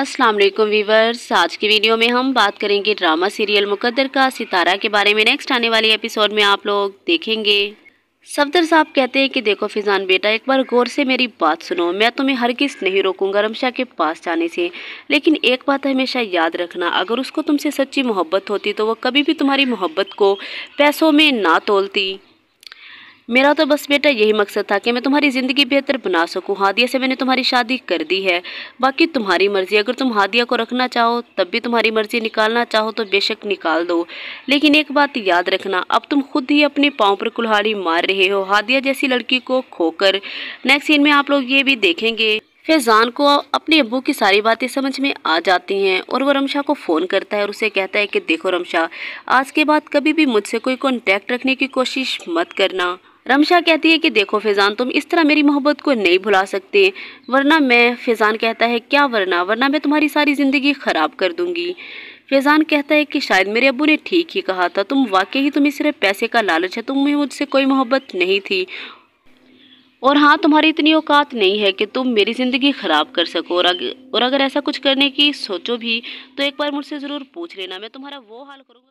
अस्सलाम वालेकुम वीवर्स आज की वीडियो में हम बात करेंगे ड्रामा सीरियल मुकद्दर का सितारा के बारे में नेक्स्ट आने वाले एपिसोड में आप लोग देखेंगे सफदर साहब कहते हैं कि देखो फिजान बेटा एक बार गौर से मेरी बात सुनो मैं तुम्हें हर किस नहीं रोकूंगा रमशा के पास जाने से लेकिन एक बात हमेशा याद रखना अगर उसको तुमसे सच्ची मोहब्बत होती तो वह कभी भी तुम्हारी मोहब्बत को पैसों में ना तोलती मेरा तो बस बेटा यही मकसद था कि मैं तुम्हारी ज़िंदगी बेहतर बना सकूँ हादिया से मैंने तुम्हारी शादी कर दी है बाकी तुम्हारी मर्ज़ी अगर तुम हादिया को रखना चाहो तब भी तुम्हारी मर्ज़ी निकालना चाहो तो बेशक निकाल दो लेकिन एक बात याद रखना अब तुम खुद ही अपने पाँव पर कुल्हाड़ी मार रहे हो हादिया जैसी लड़की को खोकर नेक्स्ट सीन में आप लोग ये भी देखेंगे फैज़ान को अपने अबू की सारी बातें समझ में आ जाती हैं और वो रमशा को फ़ोन करता है और उसे कहता है कि देखो रमशा आज के बाद कभी भी मुझसे कोई कॉन्टैक्ट रखने की कोशिश मत करना रमशा कहती है कि देखो फैज़ान तुम इस तरह मेरी मोहब्बत को नहीं भुला सकते वरना मैं फैज़ान कहता है क्या वरना वरना मैं तुम्हारी सारी ज़िंदगी ख़राब कर दूँगी फैज़ान कहता है कि शायद मेरे अबू ने ठीक ही कहा था तुम वाकई ही तुम्हें सिर्फ पैसे का लालच है तुम्हें मुझसे कोई मोहब्बत नहीं थी और हाँ तुम्हारी इतनी औकात नहीं है कि तुम मेरी ज़िंदगी ख़राब कर सको और, अगर और अगर ऐसा कुछ करने की सोचो भी तो एक बार मुझसे ज़रूर पूछ लेना मैं तुम्हारा वो हाल करूँगा